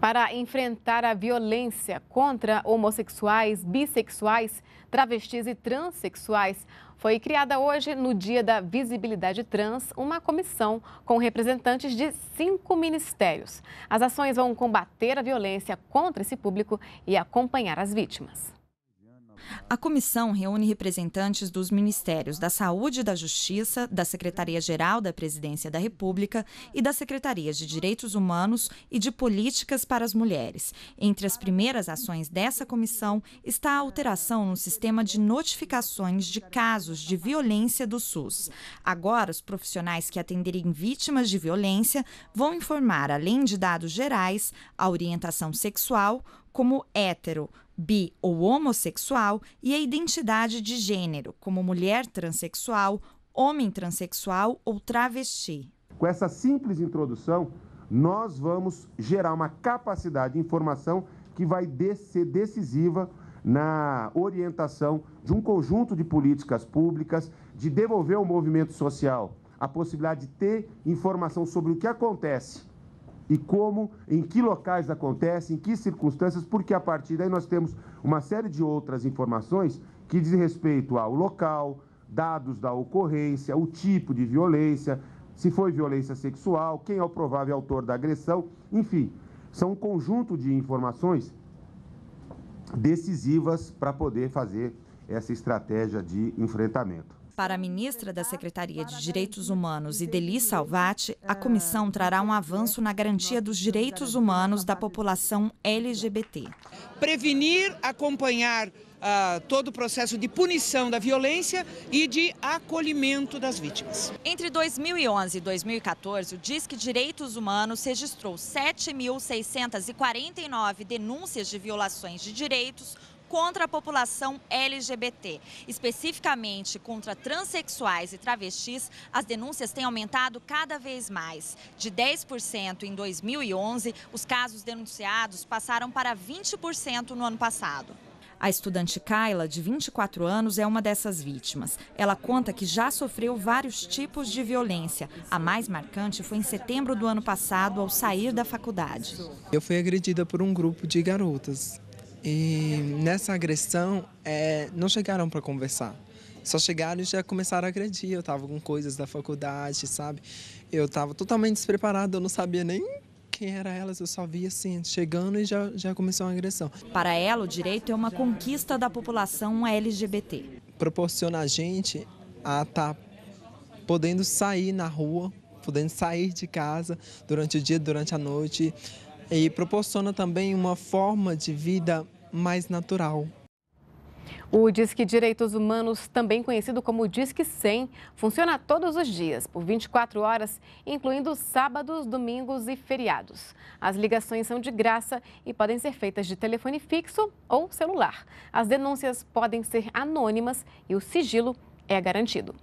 para enfrentar a violência contra homossexuais, bissexuais, travestis e transexuais. Foi criada hoje, no Dia da Visibilidade Trans, uma comissão com representantes de cinco ministérios. As ações vão combater a violência contra esse público e acompanhar as vítimas. A comissão reúne representantes dos Ministérios da Saúde e da Justiça, da Secretaria-Geral da Presidência da República e das Secretarias de Direitos Humanos e de Políticas para as Mulheres. Entre as primeiras ações dessa comissão está a alteração no sistema de notificações de casos de violência do SUS. Agora, os profissionais que atenderem vítimas de violência vão informar, além de dados gerais, a orientação sexual, como hétero, bi ou homossexual e a identidade de gênero, como mulher transexual, homem transexual ou travesti. Com essa simples introdução, nós vamos gerar uma capacidade de informação que vai ser decisiva na orientação de um conjunto de políticas públicas, de devolver ao movimento social a possibilidade de ter informação sobre o que acontece e como, em que locais acontece, em que circunstâncias, porque a partir daí nós temos uma série de outras informações que diz respeito ao local, dados da ocorrência, o tipo de violência, se foi violência sexual, quem é o provável autor da agressão, enfim, são um conjunto de informações decisivas para poder fazer essa estratégia de enfrentamento. Para a ministra da Secretaria de Direitos Humanos, Ideli Salvati, a comissão trará um avanço na garantia dos direitos humanos da população LGBT. Prevenir, acompanhar Uh, todo o processo de punição da violência e de acolhimento das vítimas. Entre 2011 e 2014, o Disque Direitos Humanos registrou 7.649 denúncias de violações de direitos contra a população LGBT. Especificamente contra transexuais e travestis, as denúncias têm aumentado cada vez mais. De 10% em 2011, os casos denunciados passaram para 20% no ano passado. A estudante Kayla, de 24 anos, é uma dessas vítimas. Ela conta que já sofreu vários tipos de violência. A mais marcante foi em setembro do ano passado, ao sair da faculdade. Eu fui agredida por um grupo de garotas. E nessa agressão, é, não chegaram para conversar. Só chegaram e já começaram a agredir. Eu estava com coisas da faculdade, sabe? Eu estava totalmente despreparada, eu não sabia nem quem era elas, eu só via assim, chegando e já, já começou uma agressão. Para ela, o direito é uma conquista da população LGBT. Proporciona a gente a estar tá podendo sair na rua, podendo sair de casa durante o dia, durante a noite, e proporciona também uma forma de vida mais natural. O Disque Direitos Humanos, também conhecido como Disque 100, funciona todos os dias, por 24 horas, incluindo sábados, domingos e feriados. As ligações são de graça e podem ser feitas de telefone fixo ou celular. As denúncias podem ser anônimas e o sigilo é garantido.